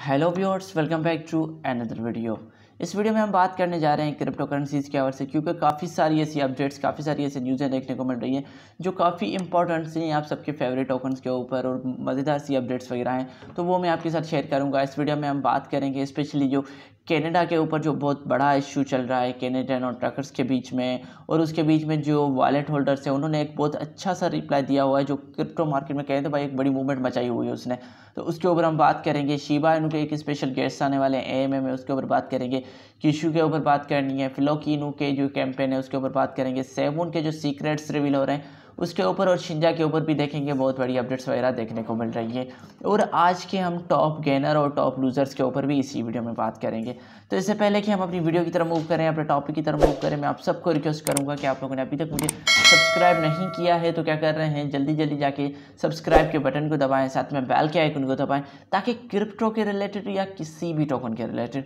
Hello viewers welcome back to another video इस video में हम बात करने जा रहे हैं क्रिप्टो करेंसीज़ के हवाले से क्योंकि काफ़ी सारी ऐसी अपडेट्स काफ़ी सारी ऐसी न्यूज़ें देखने को मिल रही हैं जो काफ़ी इंपॉर्टेंट सी हैं आप सबके फेवरेट टोकन्स के ऊपर और मज़ेदार सी अपडेट्स वगैरह हैं तो वो मैं आपके साथ शेयर करूँगा इस वीडियो में हम बात करेंगे स्पेशली जो कनाडा के ऊपर जो बहुत बड़ा इशू चल रहा है कैनेडियन और ट्रकर्स के बीच में और उसके बीच में जो वॉलेट होल्डर्स हैं उन्होंने एक बहुत अच्छा सा रिप्लाई दिया हुआ है जो क्रिप्टो मार्केट में कहें तो भाई एक बड़ी मूवमेंट मचाई हुई है उसने तो उसके ऊपर हम बात करेंगे शिबा इनू के एक स्पेशल गेस्ट आने वाले हैं एम में उसके ऊपर बात करेंगे किशू के ऊपर बात करनी है फिलोकिनू के जो कैंपेन है उसके ऊपर बात करेंगे सेवन के जो सीक्रेट्स रिवील हो रहे हैं उसके ऊपर और शिंजा के ऊपर भी देखेंगे बहुत बड़ी अपडेट्स वगैरह देखने को मिल रही है और आज के हम टॉप गेनर और टॉप लूज़र्स के ऊपर भी इसी वीडियो में बात करेंगे तो इससे पहले कि हम अपनी वीडियो की तरफ मूव करें अपने टॉपिक की तरफ मूव करें मैं आप सबको रिक्वेस्ट करूँगा कि आप लोगों ने अभी तक मुझे सब्सक्राइब नहीं किया है तो क्या कर रहे हैं जल्दी जल्दी जाके सब्सक्राइब के बटन को दबाएँ साथ में बैल के आइकन को दबाएँ ताकि क्रिप्टो के रिलेटेड या किसी भी टोकन के रिलेटेड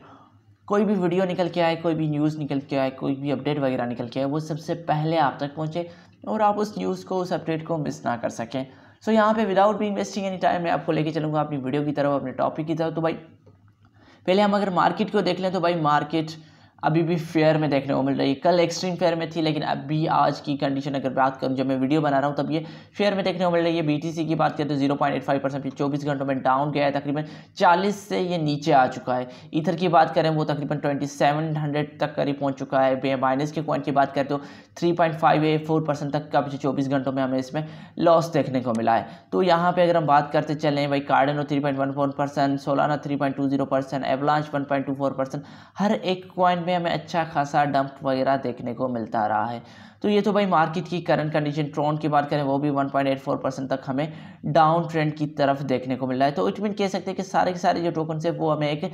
कोई भी वीडियो निकल के आए कोई भी न्यूज़ निकल के आए कोई भी अपडेट वगैरह निकल के आए वो सबसे पहले आप तक पहुँचे और आप उस न्यूज़ को उस अपडेट को मिस ना कर सकें सो so, यहाँ पे विदाउट भी इन्वेस्टिंग एनी टाइम मैं आपको लेके चलूँगा अपनी वीडियो की तरफ अपने टॉपिक की तरफ तो भाई पहले हम अगर मार्केट को देख लें तो भाई मार्केट अभी भी फेयर में देखने को मिल रही है कल एक्सट्रीम फेयर में थी लेकिन अभी आज की कंडीशन अगर बात करूँ जब मैं वीडियो बना रहा हूँ तब ये फेयर में देखने को मिल रही है बीटीसी की बात करें तो zero point eight five percent चौबीस घंटों में डाउन गया है तकरीबन चालीस से ये नीचे आ चुका है इथर की बात करें वो तकरीबन ट्वेंटी सेवन हंड्रेड तक करीब पहुँच चुका है माइनस के कॉइन की बात करें तो three point five four percent तक का पिछले चौबीस घंटों में हमें इसमें लॉस देखने को मिला है तो यहाँ पर अगर हम बात करते चलें भाई Cardano three point one four percent Solana three point two zero percent one point two four percent हर एक पॉइंट में हमें अच्छा खासा डंप वगैरह देखने को मिलता रहा है तो ये तो भाई मार्केट की करंट कंडीशन ट्रॉन की बात करें वो भी 1.84 परसेंट तक हमें डाउन ट्रेंड की तरफ देखने को मिल रहा है तो इट मीन कह सकते हैं कि सारे के सारे जो टोकन है वो हमें एक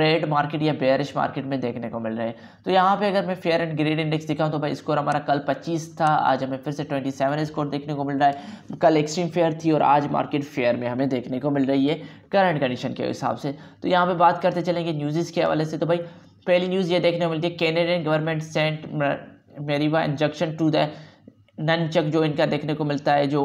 रेड मार्केट या बेरिश मार्केट में देखने को मिल रहे हैं तो यहाँ पे अगर मैं फेयर एंड ग्रेड इंडेक्स दिखाऊँ तो भाई स्कोर हमारा कल पच्चीस था आज हमें फिर से ट्वेंटी स्कोर देखने को मिल रहा है कल एक्सट्रीम फेयर थी और आज मार्केट फेयर में हमें देखने को मिल रही है करंट कंडीशन के हिसाब से तो यहाँ पर बात करते चलेंगे न्यूज़ के हवाले से तो भाई पहली न्यूज़ ये देखने को मिलती है Canadian government sent Mareva injunction to the Nunchuk जो इनका देखने को मिलता है जो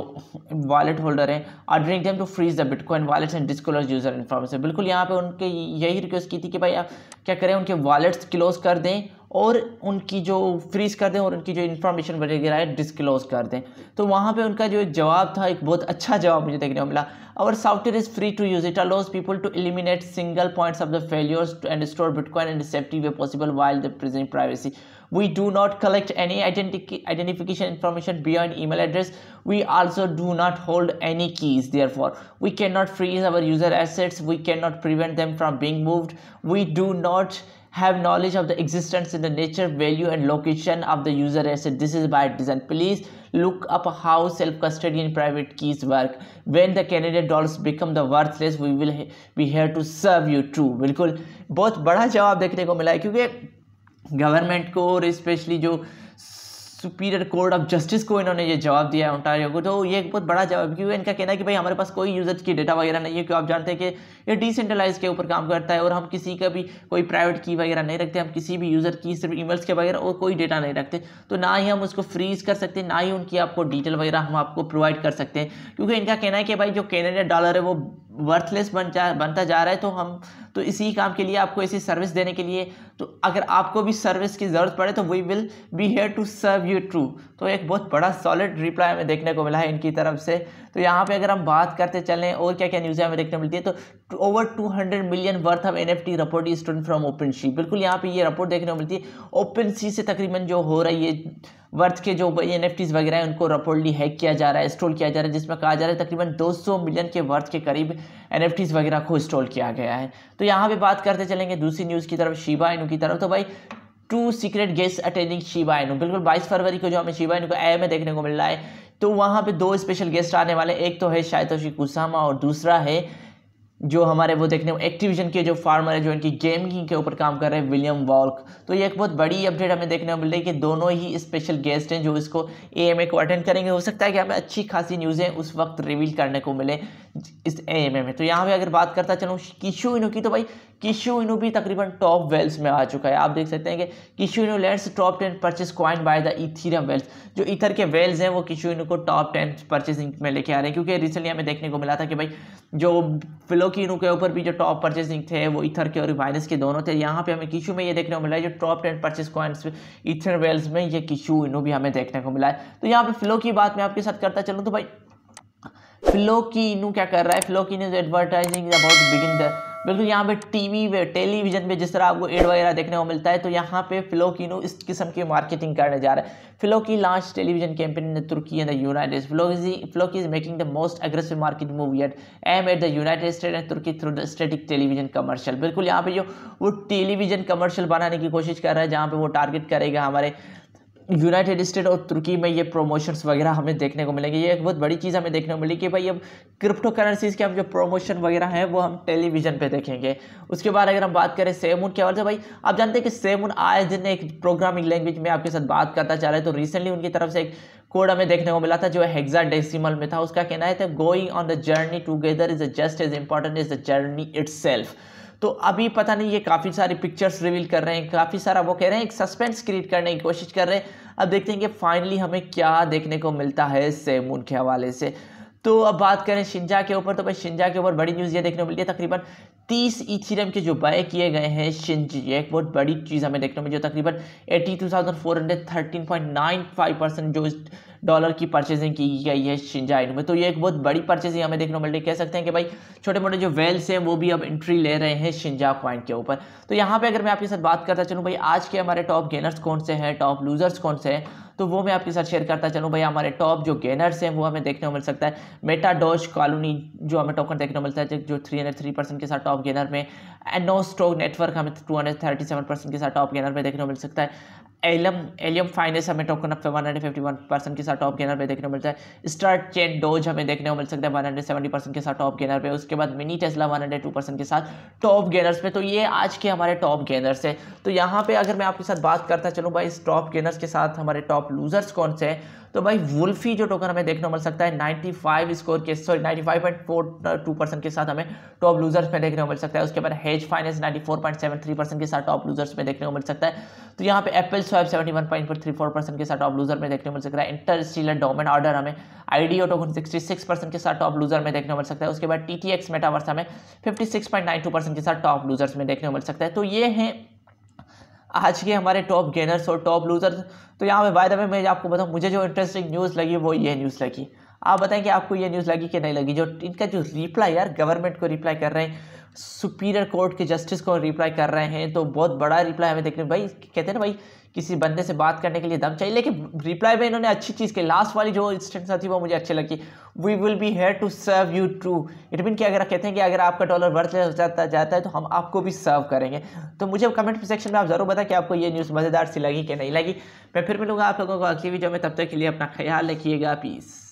वॉलेट होल्डर हैं ordering time to freeze the bitcoin wallets and disclose user information बिल्कुल यहाँ पे उनके यही रिक्वेस्ट की थी कि भाई आप क्या करें उनके वॉलेट्स क्लोज कर दें और उनकी जो फ्रीज कर दें और उनकी जो इन्फॉर्मेशन वगैरह है डिस्क्लोज कर दें तो वहाँ पे उनका जो एक जवाब था एक बहुत अच्छा जवाब मुझे देखने को मिला और software is free to use it allows people to eliminate single points of the failures and store bitcoin and safety way possible while the present privacy we do not collect any identification information beyond email address we also do not hold any keys therefore we cannot freeze our user assets we cannot prevent them from being moved we do not have knowledge of the existence in the nature value and location of the user asset this is by design please look up how self-custody and private keys work when the canadian dollars become the worthless we will be here to serve you too. बिल्कुल बहुत बड़ा जवाब देखने को मिला है क्योंकि government को और स्पेशली जो सुपीरियर कोर्ट ऑफ जस्टिस को इन्होंने ये जवाब दिया है ओंटारियो को तो ये एक बहुत बड़ा जवाब क्योंकि इनका कहना है कि भाई हमारे पास कोई यूजर्स की डेटा वगैरह नहीं है क्यों आप जानते हैं कि ये डिसेंट्रलाइज के ऊपर काम करता है और हम किसी का भी कोई प्राइवेट की वगैरह नहीं रखते हम किसी भी यूज़र की सिर्फ ईमेल्स के वगैरह और कोई डेटा नहीं रखते तो ना ही हम उसको फ्रीज कर सकते ना ही उनकी आपको डिटेल वगैरह हम आपको प्रोवाइड कर सकते हैं क्योंकि इनका कहना है कि भाई जो कैनेडियन डॉलर है वो वर्थलेस बन जा बनता जा रहा है तो हम तो इसी काम के लिए आपको ऐसी सर्विस देने के लिए तो अगर आपको भी सर्विस की ज़रूरत पड़े तो we will be here to serve you true तो एक बहुत बड़ा सॉलिड रिप्लाई हमें देखने को मिला है इनकी तरफ से तो यहाँ पे अगर हम बात करते चलें और क्या क्या न्यूज़ें हमें देखने मिलती है तो over 200 million worth of N F T report student from OpenSea बिल्कुल यहाँ पे ये रिपोर्ट देखने को मिलती है ओपन सी से तकरीबन जो हो रही है वर्थ के जो एन वगैरह हैं उनको रपोर्टली हैक किया जा रहा है स्टोल किया जा रहा है जिसमें कहा जा रहा है तकरीबन 200 मिलियन के वर्थ के करीब एन वगैरह को इंस्टॉल किया गया है तो यहाँ पर बात करते चलेंगे दूसरी न्यूज़ की तरफ शिबा इनू की तरफ तो भाई two secret guest attending Shiba Inu बिल्कुल 22 फरवरी को जो हमें शिबा इनू को ए में देखने को मिल रहा है तो वहाँ पे दो स्पेशल गेस्ट आने वाले एक तो है शायतोशी कुसामा और दूसरा है जो हमारे वो देखने एक्टिविजन के जो फार्मर है जो इनकी गेमिंग के ऊपर काम कर रहे हैं विलियम वॉल्क तो ये एक बहुत बड़ी अपडेट हमें देखने को मिल रही है कि दोनों ही स्पेशल गेस्ट हैं जो इसको ए एम ए को अटेंड करेंगे हो सकता है कि हमें अच्छी खासी न्यूज़ें उस वक्त रिवील करने को मिले इस ए एम ए में तो यहाँ पे अगर बात करता चलूँ किशु इनू की तो भाई किशु इनू भी तकरीबन टॉप वेल्स में आ चुका है आप देख सकते हैं कि Kishu Inu let's top ten purchase coin by the Ethereum whales जो इथर के वेल्स हैं वो किशु इनू को टॉप टेन परचेसिंग में लेके आ रहे हैं क्योंकि रिसेंटली हमें देखने को मिला था कि भाई जो फिलो कि इनके ऊपर भी जो टॉप परचेसिंग थे वो इथर के और रिवाइनस के दोनों थे यहाँ पे हमें किशू में ये देखने को मिला है जो top ten purchase coins ether whales में ये किशू इनो भी हमें देखने को मिला है तो यहाँ पे फ्लो की बात मैं आपके साथ करता चलूँ तो भाई फ्लो की इनू क्या कर रहा है फ्लो की इनू एडवर्टाइजिंग अबाउट बिगिन द बिल्कुल यहाँ पे टीवी पे टेलीविज़न पे जिस तरह आपको एड वगैरह देखने को मिलता है तो यहाँ पे फिलोकिनो इस किस्म की मार्केटिंग करने जा रहा है Floki launch television campaign in the Turkey and the United Floki Floki is making the most aggressive market move at aim at the United state and Turkey through the static television commercial बिल्कुल यहाँ पे जो वो television commercial बनाने की कोशिश कर रहा है जहाँ पे वो टारगेट करेगा हमारे यूनाइटेड स्टेट और तुर्की में ये प्रोमोशंस वगैरह हमें देखने को मिलेंगे ये एक बहुत बड़ी चीज़ हमें देखने को मिली कि भाई अब क्रिप्टो करेंसीज़ के हम जो प्रोमोशन वगैरह हैं वो हम टेलीविज़न पे देखेंगे उसके बाद अगर हम बात करें सेमून के और भाई आप जानते हैं कि सेमून आए दिन एक प्रोग्रामिंग लैंग्वेज में आपके साथ बात करता चाह रहे तो रिसेंटली उनकी तरफ से एक कोड हमें देखने को मिला था जो हेक्सा डेसीमल में था उसका कहना है going on the journey together is a just as important is the journey it's तो अभी पता नहीं ये काफ़ी सारे पिक्चर्स रिवील कर रहे हैं काफ़ी सारा वो कह रहे हैं एक सस्पेंस क्रिएट करने की कोशिश कर रहे हैं अब देखते हैं कि फाइनली हमें क्या देखने को मिलता है सैमून के हवाले से तो अब बात करें शिंजा के ऊपर तो भाई शिंजा के ऊपर बड़ी न्यूज़ ये देखने को मिली है तकरीबन तीस इथीरम के जो बाय किए गए हैं शिंजी एक बहुत बड़ी चीज़ हमें देखने को मिली है तकरीबन eighty two thousand four hundred thirteen point nine five percent जो डॉलर की परचेजिंग की गई है शिंजाइन में तो ये एक बहुत बड़ी परचेजिंग हमें देखने को मिल रही कह सकते हैं कि भाई छोटे मोटे जो वेल्स हैं वो भी अब एंट्री ले रहे हैं शिंजा पॉइंट के ऊपर तो यहाँ पर अगर मैं आपके साथ बात करता चलूँ भाई आज के हमारे टॉप गेनर्स कौन से हैं टॉप लूजर्स कौन से हैं तो वो मैं आपके साथ शेयर करता चलूँ भाई हमारे टॉप जो गेनर्स हैं वो हमें देखने को मिल सकता है मेटाडोज कॉलोनी जो हमें टोकन देखने को मिलता है जो थ्री परसेंट के साथ टॉप गेनर में एनोस्टोक नेटवर्क हमें two hundred thirty seven percent के साथ टॉप गेनर में देखने को मिल सकता है एलम एलियम फाइनेंस हमें token up one hundred fifty one percent के साथ टॉप गेनर पे देखने को मिलता है स्टार्ट चेन डोज हमें देखने को मिल सकता है वन हंड्रेड सेवेंटी परसेंट के साथ टॉप गेनर पे उसके बाद mini Tesla one hundred two percent के साथ टॉप गेनर्स पे तो ये आज के हमारे टॉप गेनर्स है तो यहाँ पे अगर मैं आपके साथ बात करता चलूँ भाई इस टॉप गेनर्स के साथ हमारे टॉप टॉप लूजर्स कौन से हैं तो भाई वुल्फी जो टोकन हमें देखने को मिल सकता है 95 स्कोर के सॉरी 95.42 परसेंट के साथ हमें टॉप लूजर्स में देखने को मिल सकता है उसके बाद हेज फाइनेंस 94.73 परसेंट के साथ टॉप लूजर्स में देखने को मिल सकता है तो यहाँ पे एप्पल स्वैप 71.34 परसेंट के साथ टॉप लूजर में देखने को मिल सकता है इंटर स्टीलर डोमेन ऑर्डर हमें आईडीओ टोकन सिक्सटी के साथ टॉप लूजर में देखने को मिल सकता है उसके बाद टी टी एक्स मेटावर्स हमें फिफ्टी के साथ टॉप लूजर्स में देखने को मिल सकता है तो ये हैं आज के हमारे टॉप गेनर्स और टॉप लूजर्स तो यहाँ पे बाय द वे मैं आपको बताऊँ मुझे जो इंटरेस्टिंग न्यूज़ लगी वो ये न्यूज़ लगी आप बताएं कि आपको ये न्यूज़ लगी कि नहीं लगी जो इनका जो रिप्लाई यार गवर्नमेंट को रिप्लाई कर रहे हैं सुपीरियर कोर्ट के जस्टिस को रिप्लाई कर रहे हैं तो बहुत बड़ा रिप्लाई हमें देखने भाई कहते हैं ना भाई किसी बंदे से बात करने के लिए दम चाहिए लेकिन रिप्लाई में इन्होंने अच्छी चीज़ की लास्ट वाली जो इंस्टेंट थी वो मुझे अच्छी लगी we will be here to serve you true it mean कि अगर आप कहते हैं कि अगर आपका डॉलर बढ़ हो जाता जाता है तो हम आपको भी सर्व करेंगे तो मुझे कमेंट सेक्शन में आप ज़रूर बताएं कि आपको ये न्यूज़ मज़ेदार सी लगी कि नहीं लगी मैं फिर लूँगा आप लोगों को अगली वीडियो में तब तक के लिए अपना ख्याल रखिएगा पीस